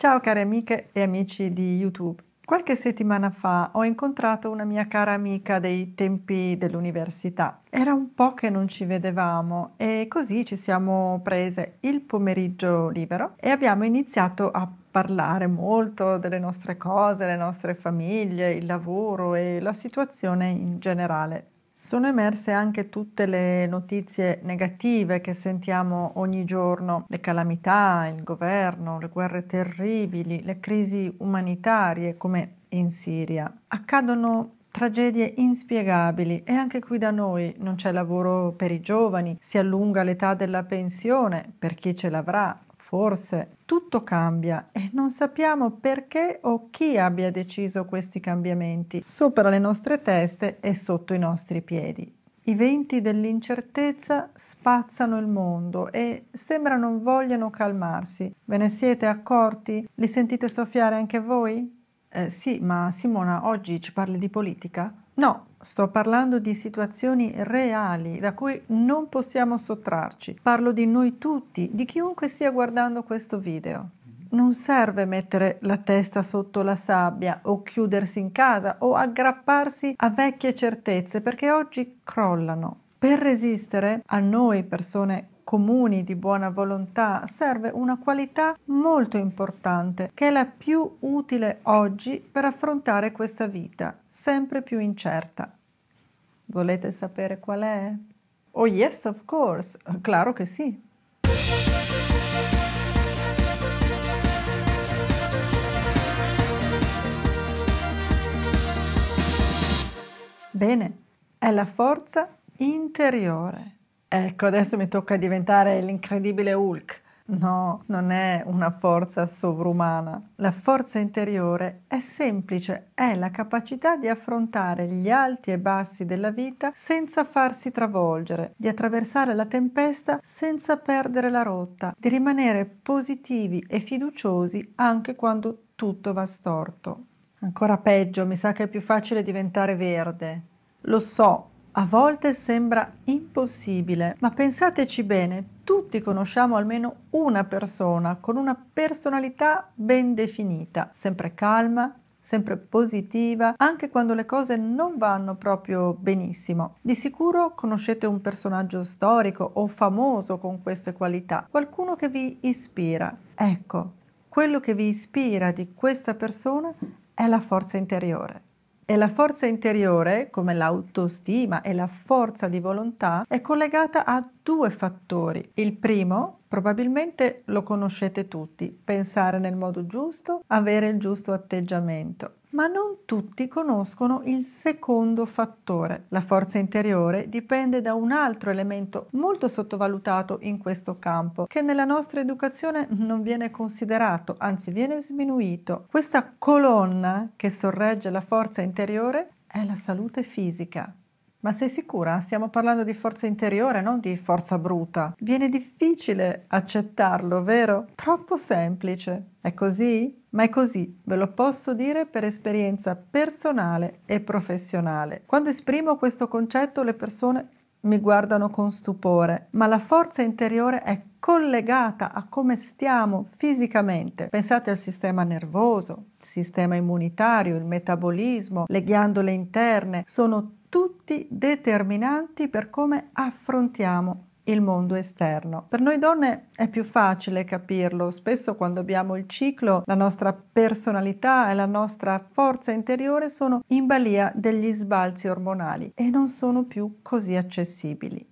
Ciao care amiche e amici di YouTube. Qualche settimana fa ho incontrato una mia cara amica dei tempi dell'università. Era un po' che non ci vedevamo e così ci siamo prese il pomeriggio libero e abbiamo iniziato a parlare molto delle nostre cose, le nostre famiglie, il lavoro e la situazione in generale sono emerse anche tutte le notizie negative che sentiamo ogni giorno, le calamità, il governo, le guerre terribili, le crisi umanitarie come in Siria. Accadono tragedie inspiegabili e anche qui da noi non c'è lavoro per i giovani, si allunga l'età della pensione per chi ce l'avrà, Forse tutto cambia e non sappiamo perché o chi abbia deciso questi cambiamenti sopra le nostre teste e sotto i nostri piedi. I venti dell'incertezza spazzano il mondo e sembra non vogliano calmarsi. Ve ne siete accorti? Li sentite soffiare anche voi? Eh, sì, ma Simona oggi ci parli di politica? No, Sto parlando di situazioni reali da cui non possiamo sottrarci. Parlo di noi tutti, di chiunque stia guardando questo video. Non serve mettere la testa sotto la sabbia o chiudersi in casa o aggrapparsi a vecchie certezze perché oggi crollano. Per resistere a noi persone comuni di buona volontà serve una qualità molto importante che è la più utile oggi per affrontare questa vita sempre più incerta. Volete sapere qual è? Oh yes, of course, claro che sì. Bene, è la forza interiore. Ecco, adesso mi tocca diventare l'incredibile Hulk. No, non è una forza sovrumana. La forza interiore è semplice, è la capacità di affrontare gli alti e bassi della vita senza farsi travolgere, di attraversare la tempesta senza perdere la rotta, di rimanere positivi e fiduciosi anche quando tutto va storto. Ancora peggio, mi sa che è più facile diventare verde. Lo so, a volte sembra impossibile, ma pensateci bene, tutti conosciamo almeno una persona con una personalità ben definita, sempre calma, sempre positiva, anche quando le cose non vanno proprio benissimo. Di sicuro conoscete un personaggio storico o famoso con queste qualità, qualcuno che vi ispira. Ecco, quello che vi ispira di questa persona è la forza interiore. E la forza interiore, come l'autostima e la forza di volontà, è collegata a due fattori. Il primo, probabilmente lo conoscete tutti, pensare nel modo giusto, avere il giusto atteggiamento. Ma non tutti conoscono il secondo fattore. La forza interiore dipende da un altro elemento molto sottovalutato in questo campo, che nella nostra educazione non viene considerato, anzi viene sminuito. Questa colonna che sorregge la forza interiore è la salute fisica. Ma sei sicura? Stiamo parlando di forza interiore, non di forza bruta. Viene difficile accettarlo, vero? Troppo semplice. È così? Ma è così, ve lo posso dire per esperienza personale e professionale. Quando esprimo questo concetto le persone mi guardano con stupore, ma la forza interiore è collegata a come stiamo fisicamente. Pensate al sistema nervoso, il sistema immunitario, il metabolismo, le ghiandole interne, sono tutti determinanti per come affrontiamo il mondo esterno. Per noi donne è più facile capirlo, spesso quando abbiamo il ciclo la nostra personalità e la nostra forza interiore sono in balia degli sbalzi ormonali e non sono più così accessibili.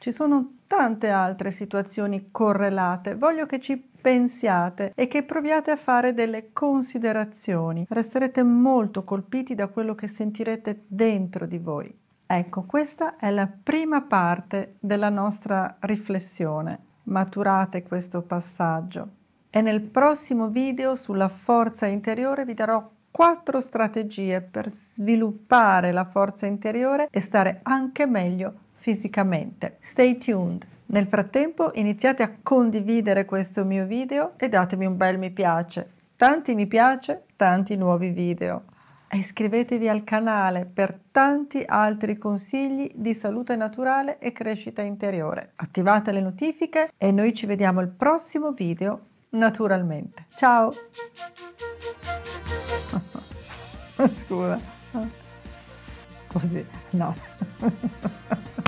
Ci sono tante altre situazioni correlate. Voglio che ci pensiate e che proviate a fare delle considerazioni. Resterete molto colpiti da quello che sentirete dentro di voi. Ecco, questa è la prima parte della nostra riflessione. Maturate questo passaggio. E nel prossimo video sulla forza interiore vi darò quattro strategie per sviluppare la forza interiore e stare anche meglio fisicamente. Stay tuned! Nel frattempo iniziate a condividere questo mio video e datemi un bel mi piace. Tanti mi piace, tanti nuovi video. E iscrivetevi al canale per tanti altri consigli di salute naturale e crescita interiore. Attivate le notifiche e noi ci vediamo al prossimo video naturalmente. Ciao! Scusa, così, no.